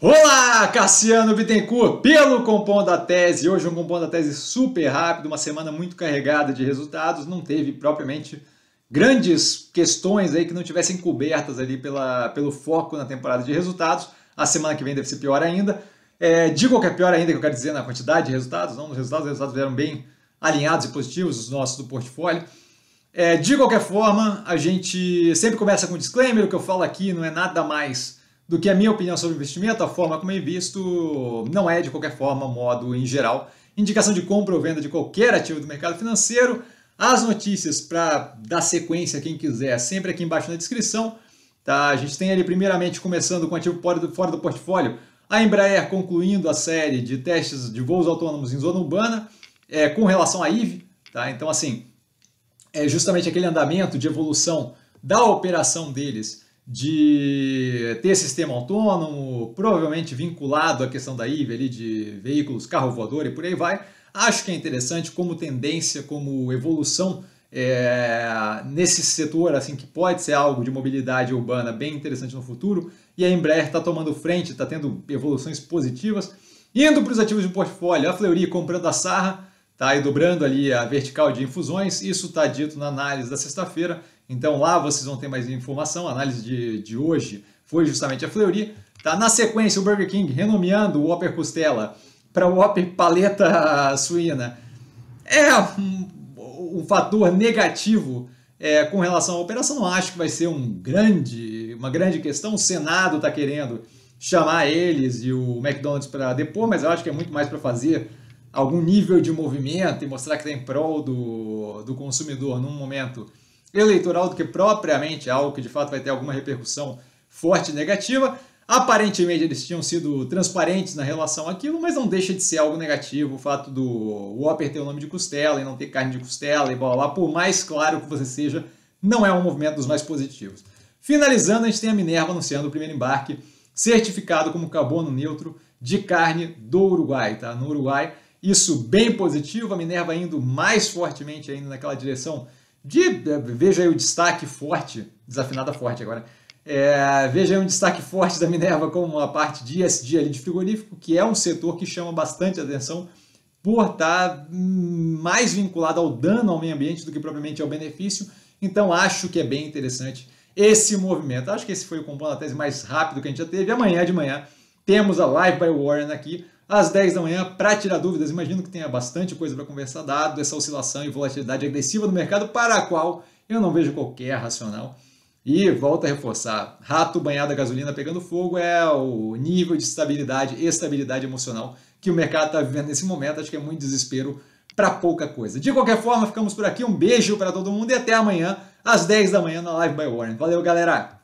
Olá, Cassiano Bittencourt, pelo Compom da Tese. Hoje um Compom da Tese super rápido, uma semana muito carregada de resultados, não teve propriamente grandes questões aí que não tivessem cobertas ali pela, pelo foco na temporada de resultados. A semana que vem deve ser pior ainda. É, digo que é pior ainda, que eu quero dizer na quantidade de resultados, não nos resultados, os resultados vieram bem alinhados e positivos, os nossos do portfólio. É, de qualquer forma, a gente sempre começa com um disclaimer, o que eu falo aqui não é nada mais do que a minha opinião sobre investimento, a forma como eu é invisto não é de qualquer forma, modo em geral, indicação de compra ou venda de qualquer ativo do mercado financeiro. As notícias para dar sequência, quem quiser, sempre aqui embaixo na descrição. Tá? A gente tem ali, primeiramente, começando com o ativo fora do, fora do portfólio, a Embraer concluindo a série de testes de voos autônomos em zona urbana é, com relação à IVE. Tá? Então, assim, é justamente aquele andamento de evolução da operação deles de ter sistema autônomo, provavelmente vinculado à questão da IVA ali de veículos, carro voador e por aí vai. Acho que é interessante como tendência, como evolução é, nesse setor, assim que pode ser algo de mobilidade urbana bem interessante no futuro. E a Embraer está tomando frente, está tendo evoluções positivas. Indo para os ativos de portfólio, a Fleury comprando a Sarra, Tá aí dobrando ali a vertical de infusões, isso está dito na análise da sexta-feira, então lá vocês vão ter mais informação, a análise de, de hoje foi justamente a Fleury. Tá na sequência o Burger King renomeando o Whopper Costela para o Whopper Paleta Suína. É um, um fator negativo é, com relação à operação, não acho que vai ser um grande, uma grande questão. O Senado está querendo chamar eles e o McDonald's para depor, mas eu acho que é muito mais para fazer algum nível de movimento e mostrar que está em prol do, do consumidor num momento eleitoral do que propriamente algo que de fato vai ter alguma repercussão forte e negativa. Aparentemente eles tinham sido transparentes na relação àquilo, mas não deixa de ser algo negativo o fato do Whopper ter o nome de costela e não ter carne de costela e blá blá, por mais claro que você seja, não é um movimento dos mais positivos. Finalizando, a gente tem a Minerva anunciando o primeiro embarque certificado como carbono neutro de carne do Uruguai, tá? No Uruguai, isso bem positivo, a Minerva indo mais fortemente ainda naquela direção de, é, veja aí o destaque forte, desafinada forte agora, é, veja aí um destaque forte da Minerva como a parte de ESG ali de frigorífico, que é um setor que chama bastante atenção por estar tá, hum, mais vinculado ao dano ao meio ambiente do que propriamente ao benefício, então acho que é bem interessante esse movimento. Acho que esse foi o componente mais rápido que a gente já teve. Amanhã de manhã temos a Live by Warren aqui, às 10 da manhã para tirar dúvidas. Imagino que tenha bastante coisa para conversar, dado essa oscilação e volatilidade agressiva do mercado, para a qual eu não vejo qualquer racional. E volta a reforçar: rato banhado a gasolina pegando fogo é o nível de estabilidade e estabilidade emocional que o mercado está vivendo nesse momento. Acho que é muito desespero para pouca coisa. De qualquer forma, ficamos por aqui. Um beijo para todo mundo e até amanhã, às 10 da manhã, na Live by Warren. Valeu, galera!